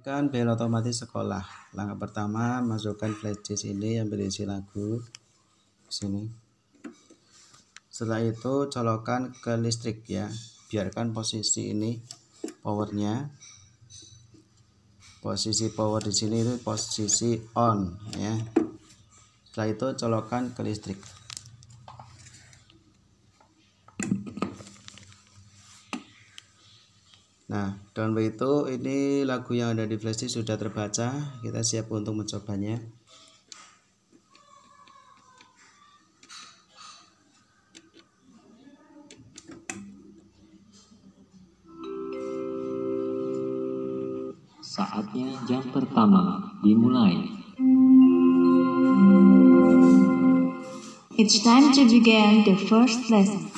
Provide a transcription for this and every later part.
Kan bel otomatis sekolah. Langkah pertama masukkan flashdisk ini yang berisi lagu sini. Setelah itu colokan ke listrik ya. Biarkan posisi ini powernya. Posisi power di sini itu posisi on ya. Setelah itu colokan ke listrik. Nah, dengan itu ini lagu yang ada di flashdisk sudah terbaca. Kita siap untuk mencobanya. Saatnya jam pertama dimulai. It's time to begin the first lesson.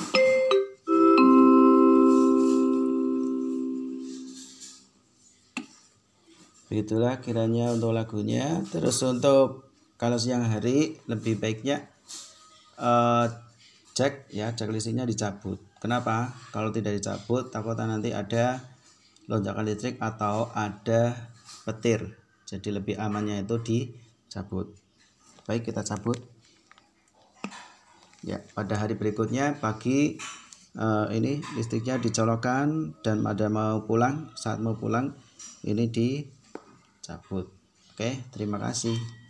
begitulah kiranya untuk lagunya terus untuk kalau siang hari lebih baiknya uh, cek ya cek listriknya dicabut kenapa kalau tidak dicabut takutnya nanti ada lonjakan listrik atau ada petir jadi lebih amannya itu dicabut baik kita cabut ya pada hari berikutnya pagi uh, ini listriknya dicolokkan dan ada mau pulang saat mau pulang ini di cabut oke terima kasih